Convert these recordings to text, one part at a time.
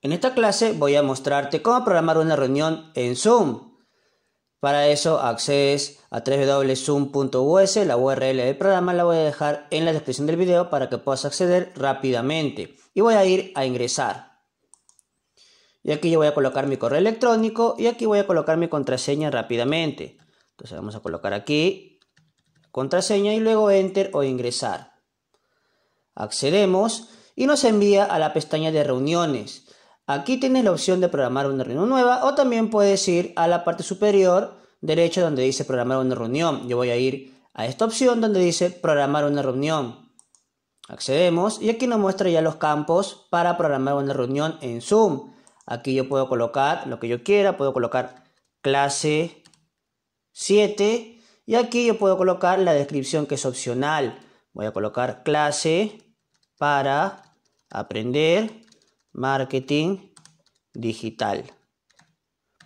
En esta clase voy a mostrarte cómo programar una reunión en Zoom. Para eso accedes a www.zoom.us, la URL del programa la voy a dejar en la descripción del video para que puedas acceder rápidamente. Y voy a ir a ingresar. Y aquí yo voy a colocar mi correo electrónico y aquí voy a colocar mi contraseña rápidamente. Entonces vamos a colocar aquí contraseña y luego enter o ingresar. Accedemos y nos envía a la pestaña de reuniones. Aquí tienes la opción de programar una reunión nueva o también puedes ir a la parte superior derecha donde dice programar una reunión. Yo voy a ir a esta opción donde dice programar una reunión. Accedemos y aquí nos muestra ya los campos para programar una reunión en Zoom. Aquí yo puedo colocar lo que yo quiera, puedo colocar clase 7 y aquí yo puedo colocar la descripción que es opcional. Voy a colocar clase para aprender marketing digital.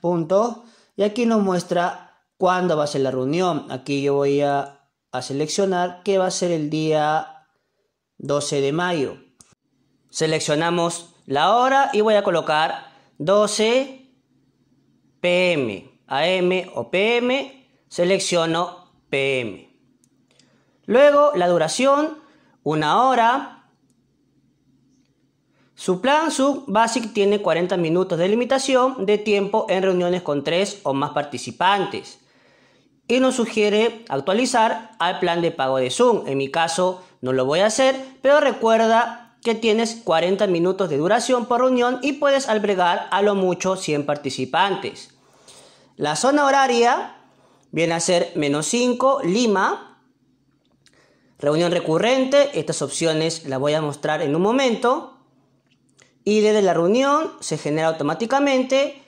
Punto. Y aquí nos muestra cuándo va a ser la reunión. Aquí yo voy a, seleccionar que va a ser el día 12 de mayo. Seleccionamos la hora y voy a colocar 12 pm, am o pm. Selecciono pm. Luego la duración, una hora, su plan Zoom basic tiene 40 minutos de limitación de tiempo en reuniones con 3 o más participantes. Y nos sugiere actualizar al plan de pago de Zoom. En mi caso no lo voy a hacer, pero recuerda que tienes 40 minutos de duración por reunión y puedes albergar a lo mucho 100 participantes. La zona horaria viene a ser menos 5, Lima. Reunión recurrente, estas opciones las voy a mostrar en un momento. ID de la reunión se genera automáticamente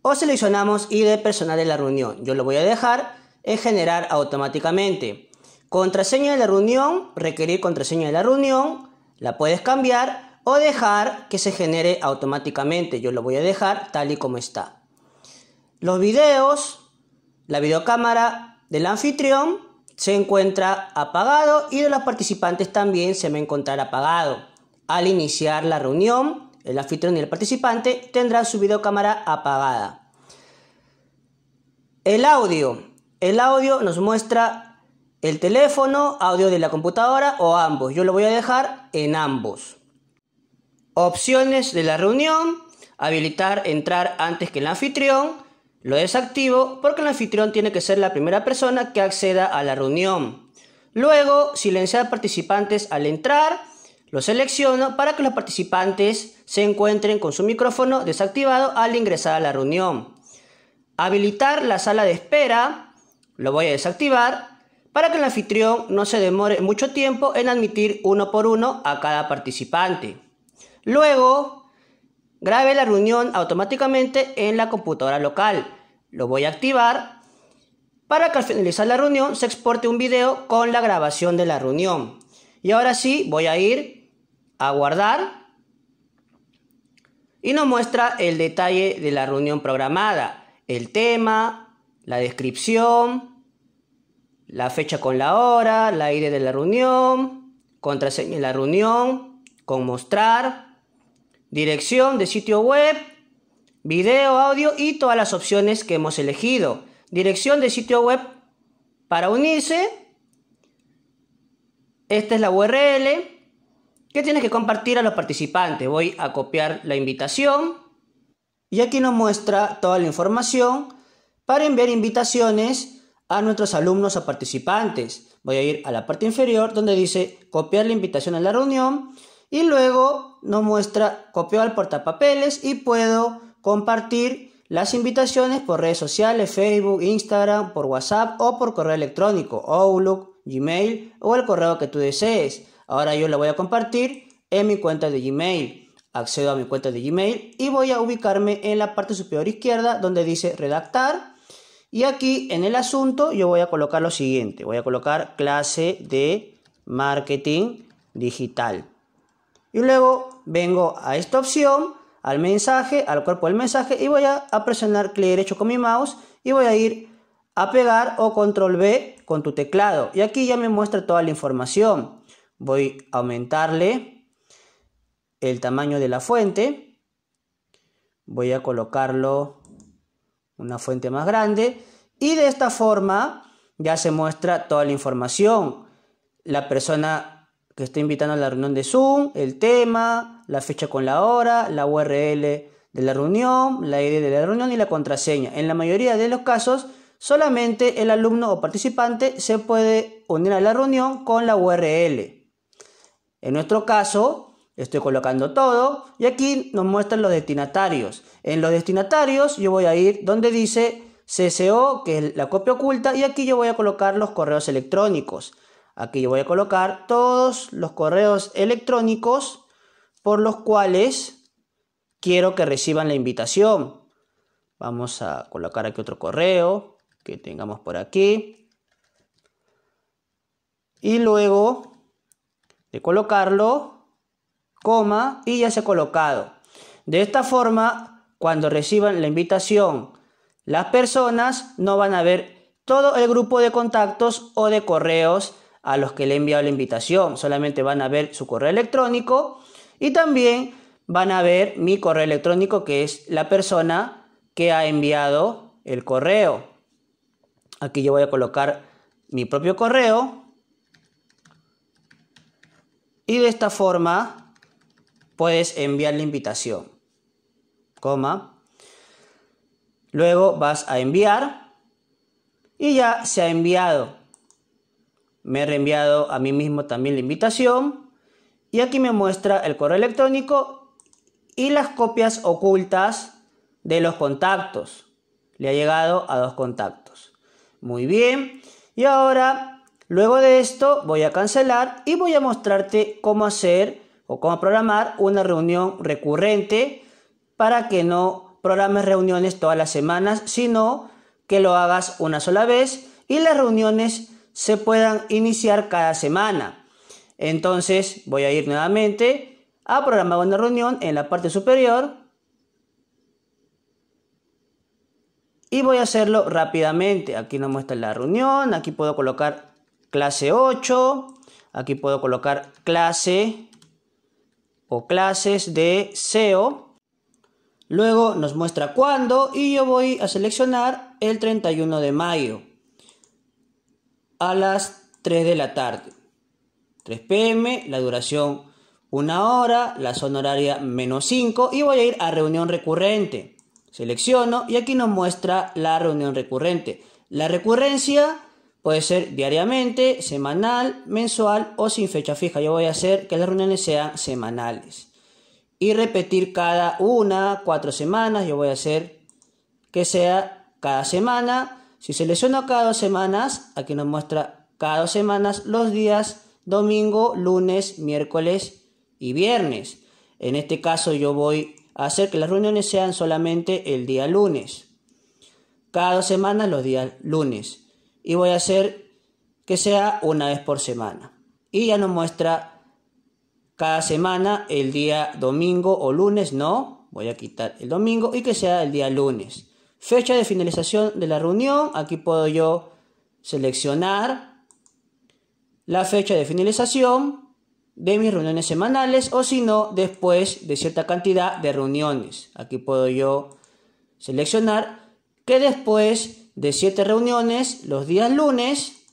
o seleccionamos ID personal de la reunión. Yo lo voy a dejar en generar automáticamente. Contraseña de la reunión, requerir contraseña de la reunión, la puedes cambiar o dejar que se genere automáticamente. Yo lo voy a dejar tal y como está. Los videos, la videocámara del anfitrión se encuentra apagado y de los participantes también se me encontrará apagado. Al iniciar la reunión, el anfitrión y el participante tendrán su videocámara apagada. El audio. El audio nos muestra el teléfono, audio de la computadora o ambos. Yo lo voy a dejar en ambos. Opciones de la reunión. Habilitar entrar antes que el anfitrión. Lo desactivo porque el anfitrión tiene que ser la primera persona que acceda a la reunión. Luego, silenciar participantes al entrar lo selecciono para que los participantes se encuentren con su micrófono desactivado al ingresar a la reunión. Habilitar la sala de espera, lo voy a desactivar para que el anfitrión no se demore mucho tiempo en admitir uno por uno a cada participante. Luego, grabe la reunión automáticamente en la computadora local. Lo voy a activar para que al finalizar la reunión se exporte un video con la grabación de la reunión. Y ahora sí, voy a ir a guardar y nos muestra el detalle de la reunión programada, el tema, la descripción, la fecha con la hora, la aire de la reunión, contraseña de la reunión, con mostrar, dirección de sitio web, video, audio y todas las opciones que hemos elegido. Dirección de sitio web para unirse. Esta es la URL. ¿Qué tienes que compartir a los participantes? Voy a copiar la invitación y aquí nos muestra toda la información para enviar invitaciones a nuestros alumnos o participantes. Voy a ir a la parte inferior donde dice copiar la invitación a la reunión y luego nos muestra copiar al portapapeles y puedo compartir las invitaciones por redes sociales, Facebook, Instagram, por WhatsApp o por correo electrónico, Outlook, Gmail o el correo que tú desees. Ahora yo la voy a compartir en mi cuenta de Gmail. Accedo a mi cuenta de Gmail y voy a ubicarme en la parte superior izquierda donde dice redactar. Y aquí en el asunto yo voy a colocar lo siguiente. Voy a colocar clase de marketing digital. Y luego vengo a esta opción, al mensaje, al cuerpo del mensaje y voy a, presionar clic derecho con mi mouse y voy a ir a pegar o control B con tu teclado. Y aquí ya me muestra toda la información voy a aumentarle el tamaño de la fuente. Voy a colocarlo una fuente más grande. Y de esta forma ya se muestra toda la información. La persona que está invitando a la reunión de Zoom, el tema, la fecha con la hora, la URL de la reunión, la ID de la reunión y la contraseña. En la mayoría de los casos, solamente el alumno o participante se puede unir a la reunión con la URL. En nuestro caso, estoy colocando todo y aquí nos muestran los destinatarios. En los destinatarios yo voy a ir donde dice CCO, que es la copia oculta, y aquí yo voy a colocar los correos electrónicos. Aquí yo voy a colocar todos los correos electrónicos por los cuales quiero que reciban la invitación. Vamos a colocar aquí otro correo que tengamos por aquí. Y luego de colocarlo, coma y ya se ha colocado. De esta forma, cuando reciban la invitación, las personas no van a ver todo el grupo de contactos o de correos a los que le he enviado la invitación, solamente van a ver su correo electrónico y también van a ver mi correo electrónico que es la persona que ha enviado el correo. Aquí yo voy a colocar mi propio correo y de esta forma puedes enviar la invitación. Coma. Luego vas a enviar y ya se ha enviado. Me he reenviado a mí mismo también la invitación y aquí me muestra el correo electrónico y las copias ocultas de los contactos. Le ha llegado a dos contactos. Muy bien. Y ahora Luego de esto voy a cancelar y voy a mostrarte cómo hacer o cómo programar una reunión recurrente para que no programes reuniones todas las semanas, sino que lo hagas una sola vez y las reuniones se puedan iniciar cada semana. Entonces voy a ir nuevamente a programar una reunión en la parte superior y voy a hacerlo rápidamente. Aquí nos muestra la reunión, aquí puedo colocar clase 8. Aquí puedo colocar clase o clases de SEO. Luego nos muestra cuándo y yo voy a seleccionar el 31 de mayo a las 3 de la tarde. 3 pm, la duración una hora, la zona horaria menos 5 y voy a ir a reunión recurrente. Selecciono y aquí nos muestra la reunión recurrente. La recurrencia Puede ser diariamente, semanal, mensual o sin fecha fija. Yo voy a hacer que las reuniones sean semanales. Y repetir cada una, cuatro semanas. Yo voy a hacer que sea cada semana. Si selecciono cada dos semanas, aquí nos muestra cada dos semanas los días domingo, lunes, miércoles y viernes. En este caso yo voy a hacer que las reuniones sean solamente el día lunes. Cada dos semanas los días lunes y voy a hacer que sea una vez por semana. Y ya nos muestra cada semana el día domingo o lunes, no, voy a quitar el domingo y que sea el día lunes. Fecha de finalización de la reunión, aquí puedo yo seleccionar la fecha de finalización de mis reuniones semanales o si no, después de cierta cantidad de reuniones. Aquí puedo yo seleccionar que después de siete reuniones los días lunes,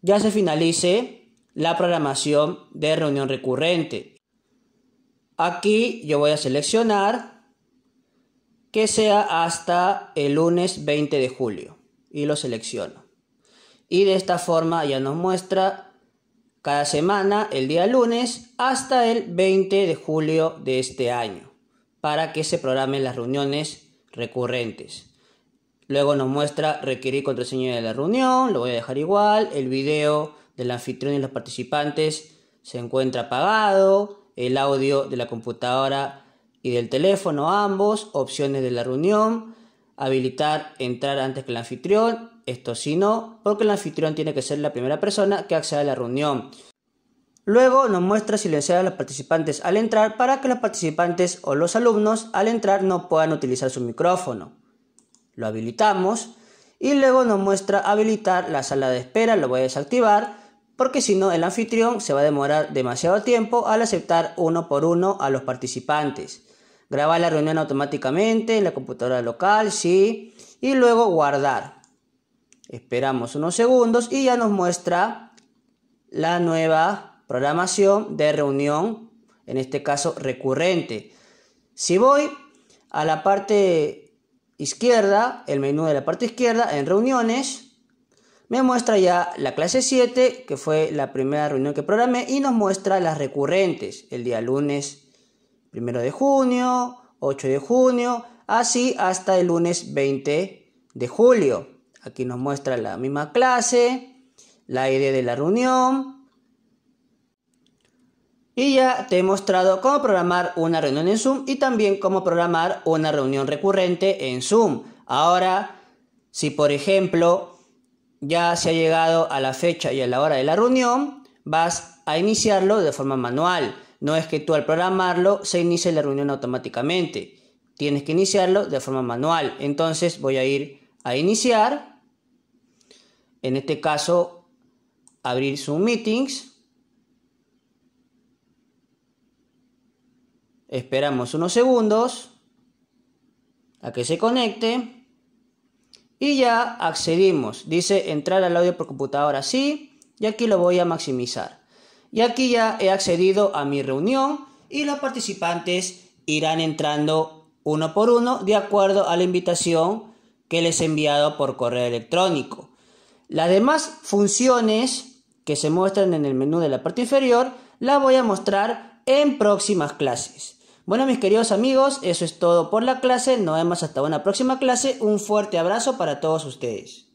ya se finalice la programación de reunión recurrente. Aquí yo voy a seleccionar que sea hasta el lunes 20 de julio y lo selecciono. Y de esta forma ya nos muestra cada semana el día lunes hasta el 20 de julio de este año para que se programen las reuniones recurrentes. Luego nos muestra requerir contraseña de la reunión, lo voy a dejar igual. El video del anfitrión y los participantes se encuentra apagado. El audio de la computadora y del teléfono, ambos. Opciones de la reunión. Habilitar entrar antes que el anfitrión. Esto sí no, porque el anfitrión tiene que ser la primera persona que acceda a la reunión. Luego nos muestra silenciar a los participantes al entrar para que los participantes o los alumnos al entrar no puedan utilizar su micrófono lo habilitamos y luego nos muestra habilitar la sala de espera, lo voy a desactivar porque si no el anfitrión se va a demorar demasiado tiempo al aceptar uno por uno a los participantes. Grabar la reunión automáticamente en la computadora local, sí, y luego guardar. Esperamos unos segundos y ya nos muestra la nueva programación de reunión, en este caso recurrente. Si voy a la parte izquierda, el menú de la parte izquierda, en reuniones, me muestra ya la clase 7, que fue la primera reunión que programé, y nos muestra las recurrentes, el día lunes 1 de junio, 8 de junio, así hasta el lunes 20 de julio. Aquí nos muestra la misma clase, la idea de la reunión, y ya te he mostrado cómo programar una reunión en Zoom y también cómo programar una reunión recurrente en Zoom. Ahora, si por ejemplo ya se ha llegado a la fecha y a la hora de la reunión, vas a iniciarlo de forma manual. No es que tú al programarlo se inicie la reunión automáticamente. Tienes que iniciarlo de forma manual. Entonces voy a ir a iniciar. En este caso, abrir Zoom Meetings Esperamos unos segundos a que se conecte y ya accedimos. Dice entrar al audio por computadora, sí, y aquí lo voy a maximizar. Y aquí ya he accedido a mi reunión y los participantes irán entrando uno por uno de acuerdo a la invitación que les he enviado por correo electrónico. Las demás funciones que se muestran en el menú de la parte inferior las voy a mostrar en próximas clases. Bueno, mis queridos amigos, eso es todo por la clase. Nos vemos hasta una próxima clase. Un fuerte abrazo para todos ustedes.